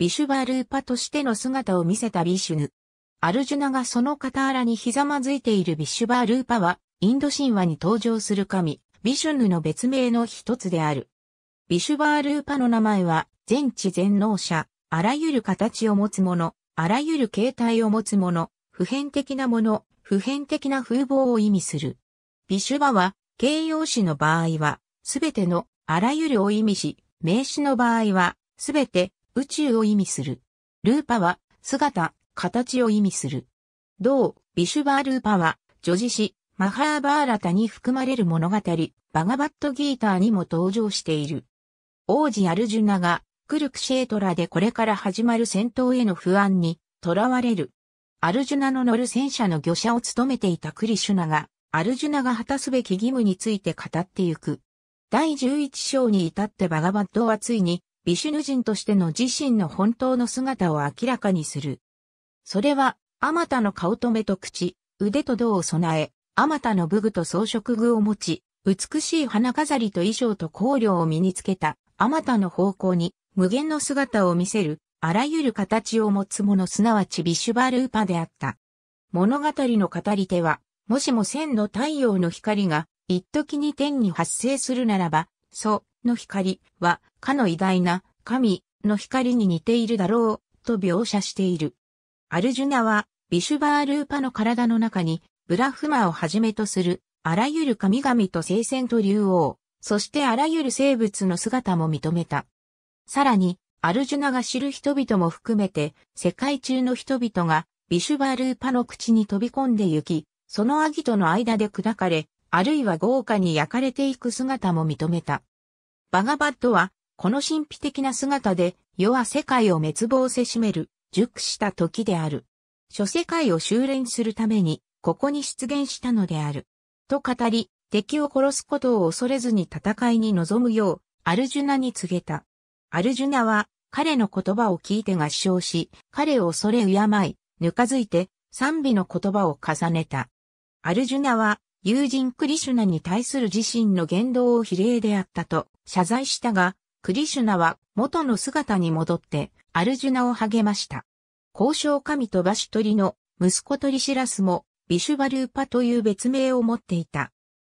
ビシュバルーパとしての姿を見せたビシュヌ。アルジュナがその傍らにひざまずいているビシュバルーパは、インド神話に登場する神、ビシュヌの別名の一つである。ビシュバルーパの名前は、全知全能者、あらゆる形を持つ者、あらゆる形態を持つ者、普遍的なもの、普遍的な風貌を意味する。ビシュバは、形容詞の場合は、すべての、あらゆるを意味し、名詞の場合は、すべて、宇宙を意味する。ルーパは、姿、形を意味する。同、ビシュバールーパは、女子詩、マハーバーラタに含まれる物語、バガバットギーターにも登場している。王子アルジュナが、クルクシェートラでこれから始まる戦闘への不安に、囚われる。アルジュナの乗る戦車の御車を務めていたクリシュナが、アルジュナが果たすべき義務について語ってゆく。第11章に至ってバガバットはついに、ビシュヌ人としての自身の本当の姿を明らかにする。それは、あまたの顔とめと口、腕と胴を備え、あまたの武具と装飾具を持ち、美しい花飾りと衣装と香料を身につけた、あまたの方向に、無限の姿を見せる、あらゆる形を持つ者すなわちビシュバルーパであった。物語の語り手は、もしも千の太陽の光が、一時に天に発生するならば、その光は、かの偉大な神の光に似ているだろうと描写している。アルジュナはビシュバールーパの体の中にブラフマをはじめとするあらゆる神々と聖戦と竜王、そしてあらゆる生物の姿も認めた。さらに、アルジュナが知る人々も含めて、世界中の人々が、ビシュバールーパの口に飛び込んで行き、そのアギとの間で砕かれ、あるいは豪華に焼かれていく姿も認めた。バガバットは、この神秘的な姿で、世は世界を滅亡せしめる、熟した時である。諸世界を修練するために、ここに出現したのである。と語り、敵を殺すことを恐れずに戦いに臨むよう、アルジュナに告げた。アルジュナは、彼の言葉を聞いて合唱し、彼を恐れ敬い、ぬかづいて、賛美の言葉を重ねた。アルジュナは、友人クリシュナに対する自身の言動を比例であったと謝罪したが、クリシュナは元の姿に戻ってアルジュナを励ました。交渉神とバシュトリの息子トリシラスもビシュバルーパという別名を持っていた。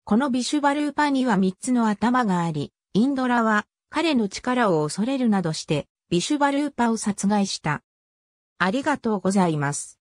このビシュバルーパには3つの頭があり、インドラは彼の力を恐れるなどしてビシュバルーパを殺害した。ありがとうございます。